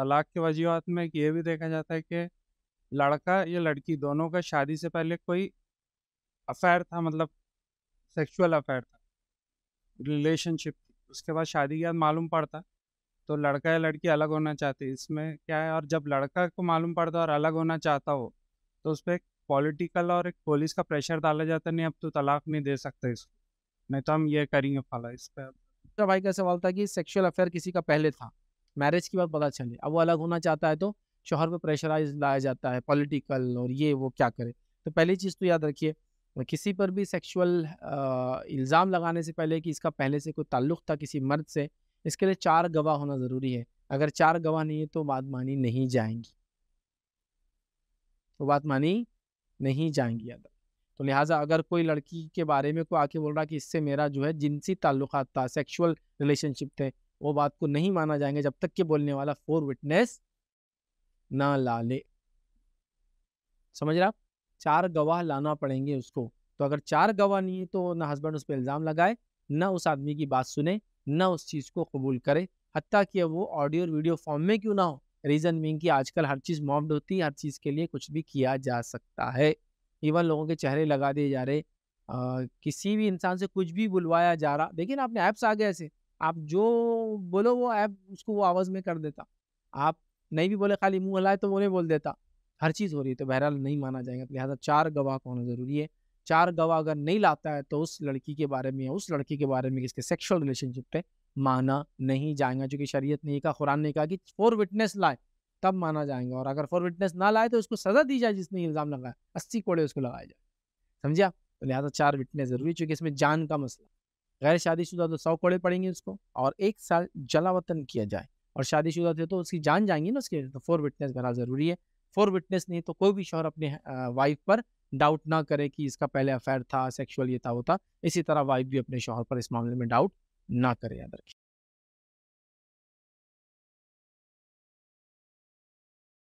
तलाक के वजूहत में ये भी देखा जाता है कि लड़का या लड़की दोनों का शादी से पहले कोई अफेयर था मतलब सेक्सुअल अफेयर था रिलेशनशिप थी उसके बाद शादी के बाद मालूम पड़ता तो लड़का या लड़की अलग होना चाहती इसमें क्या है और जब लड़का को मालूम पड़ता और अलग होना चाहता हो तो उस पर एक पॉलिटिकल और एक पुलिस का प्रेशर डाला जाता नहीं अब तो तलाक नहीं दे सकते इसको नहीं तो हम ये करेंगे फला इस पर तो भाई का सवाल था कि सेक्सुअल अफेयर किसी का पहले था मैरिज की बात पता चले अब वो अलग होना चाहता है तो शोहर पर प्रेशराइज लाया जाता है पॉलिटिकल और ये वो क्या करे तो पहली चीज़ तो याद रखिए किसी पर भी सेक्सुअल इल्ज़ाम लगाने से पहले कि इसका पहले से कोई ताल्लुक़ था किसी मर्द से इसके लिए चार गवाह होना ज़रूरी है अगर चार गवाह नहीं है तो बात मानी नहीं जाएंगी तो बात मानी नहीं जाएंगी अदर तो लिहाजा अगर कोई लड़की के बारे में कोई आके बोल रहा कि इससे मेरा जो है जिनसी ताल्लुक था सेक्शुअल रिलेशनशिप थे वो बात को नहीं माना जाएंगे जब तक कि बोलने वाला फोर विटनेस ना ला ले समझ रहे आप चार गवाह लाना पड़ेंगे उसको तो अगर चार गवाह नहीं है तो ना हस्बैंड उस पर इल्ज़ाम लगाए ना उस आदमी की बात सुने ना उस चीज़ को कबूल करे हत्या कि वो ऑडियो और वीडियो फॉर्म में क्यों ना हो रीज़न मीन कि आजकल हर चीज़ मॉब्ड होती है हर चीज़ के लिए कुछ भी किया जा सकता है इवन लोगों के चेहरे लगा दिए जा रहे आ, किसी भी इंसान से कुछ भी बुलवाया जा रहा देखिए ना आपने ऐप्स आ गए ऐसे आप जो बोलो वो ऐप उसको वो आवाज़ में कर देता आप नहीं भी बोले खाली मुंह हलाए तो वो नहीं बोल देता हर चीज़ हो रही है तो बहरहाल नहीं माना जाएगा तो लिहाजा चार गवाह का होना ज़रूरी है चार गवाह अगर नहीं लाता है तो उस लड़की के बारे में या उस लड़की के बारे में इसके सेक्शुअल रिलेशनशिप पे माना नहीं जाएगा चूँकि शरीय शरीयत ने कहा कुरान ने कहा कि फोर विटनेस लाए तब माना जाएगा और अगर फोर विटनेस ना लाए तो उसको सज़ा दी जाए जिसने इल्ज़ाम लगाया अस्सी कोड़े उसको लगाए जाए समझे आप तो लिहाजा चार विटनेस ज़रूरी चूँकि इसमें जान का मसला गैर शादीशुदा तो सौ कोड़े पड़ेंगे उसको और एक साल जलावतन किया जाए और शादीशुदा थे तो उसकी जान जाएंगी ना उसके तो फोर विटनेस बना ज़रूरी है फोर विटनेस नहीं तो कोई भी शोहर अपने वाइफ पर डाउट ना करे कि इसका पहले अफेयर था सेक्शुअल ये था वो था इसी तरह वाइफ भी अपने शोहर पर इस मामले में डाउट ना करे याद रखें